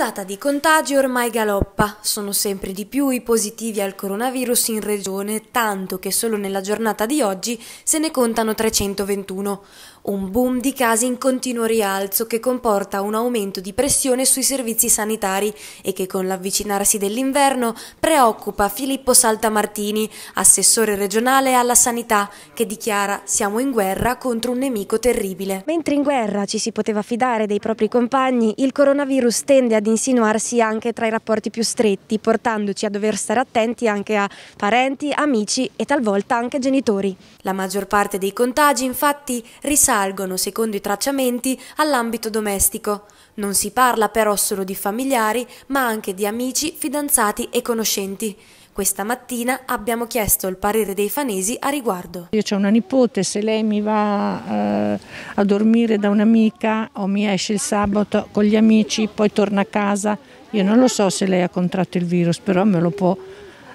L'ondata di contagi ormai galoppa, sono sempre di più i positivi al coronavirus in regione, tanto che solo nella giornata di oggi se ne contano 321 un boom di casi in continuo rialzo che comporta un aumento di pressione sui servizi sanitari e che con l'avvicinarsi dell'inverno preoccupa Filippo Saltamartini, assessore regionale alla sanità, che dichiara siamo in guerra contro un nemico terribile. Mentre in guerra ci si poteva fidare dei propri compagni, il coronavirus tende ad insinuarsi anche tra i rapporti più stretti, portandoci a dover stare attenti anche a parenti, amici e talvolta anche genitori. La maggior parte dei contagi infatti risale risalgono, secondo i tracciamenti, all'ambito domestico. Non si parla però solo di familiari, ma anche di amici, fidanzati e conoscenti. Questa mattina abbiamo chiesto il parere dei fanesi a riguardo. Io ho una nipote, se lei mi va eh, a dormire da un'amica o mi esce il sabato con gli amici, poi torna a casa, io non lo so se lei ha contratto il virus, però me lo può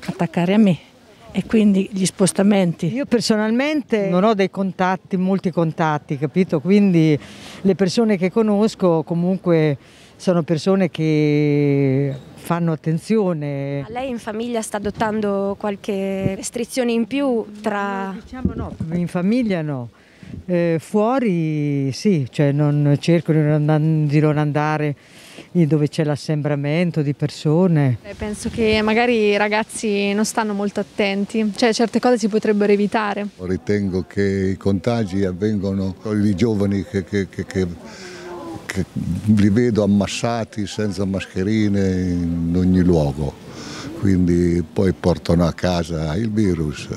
attaccare a me e quindi gli spostamenti. Io personalmente non ho dei contatti, molti contatti, capito? Quindi le persone che conosco comunque sono persone che fanno attenzione. Lei in famiglia sta adottando qualche restrizione in più tra... Eh, diciamo no, in famiglia no. Eh, fuori sì, cioè non, cerco di non andare dove c'è l'assembramento di persone. Eh, penso che magari i ragazzi non stanno molto attenti, cioè certe cose si potrebbero evitare. Ritengo che i contagi avvengano con i giovani che, che, che, che li vedo ammassati senza mascherine in ogni luogo quindi poi portano a casa il virus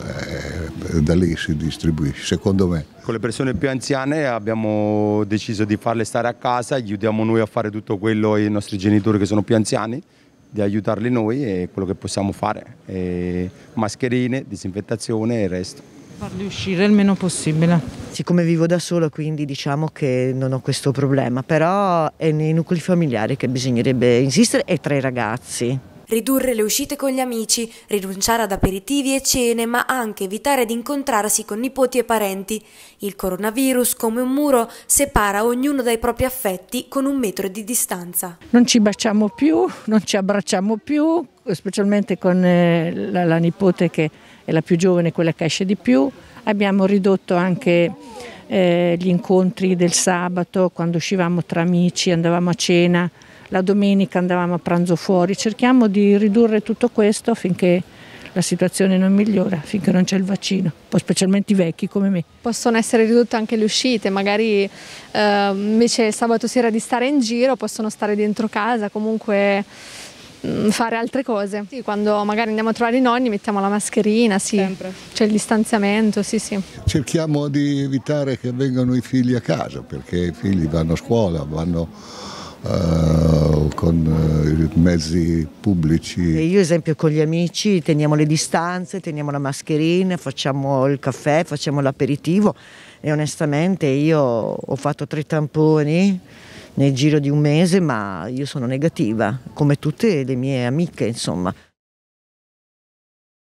e da lì si distribuisce, secondo me. Con le persone più anziane abbiamo deciso di farle stare a casa, aiutiamo noi a fare tutto quello ai nostri genitori che sono più anziani, di aiutarli noi e quello che possiamo fare, e mascherine, disinfettazione e il resto. Farli uscire il meno possibile. Siccome vivo da sola quindi diciamo che non ho questo problema, però è nei nuclei familiari che bisognerebbe insistere e tra i ragazzi. Ridurre le uscite con gli amici, rinunciare ad aperitivi e cene, ma anche evitare di incontrarsi con nipoti e parenti. Il coronavirus, come un muro, separa ognuno dai propri affetti con un metro di distanza. Non ci baciamo più, non ci abbracciamo più, specialmente con eh, la, la nipote che è la più giovane, quella che esce di più. Abbiamo ridotto anche eh, gli incontri del sabato, quando uscivamo tra amici, andavamo a cena la domenica andavamo a pranzo fuori, cerchiamo di ridurre tutto questo affinché la situazione non migliora finché non c'è il vaccino, poi specialmente i vecchi come me. Possono essere ridotte anche le uscite, magari eh, invece sabato sera di stare in giro possono stare dentro casa, comunque mm, fare altre cose. Sì, quando magari andiamo a trovare i nonni mettiamo la mascherina, sì. c'è il distanziamento, sì, sì. Cerchiamo di evitare che vengano i figli a casa perché i figli vanno a scuola, vanno Uh, con uh, mezzi pubblici. E io esempio con gli amici teniamo le distanze, teniamo la mascherina, facciamo il caffè, facciamo l'aperitivo e onestamente io ho fatto tre tamponi nel giro di un mese ma io sono negativa come tutte le mie amiche insomma.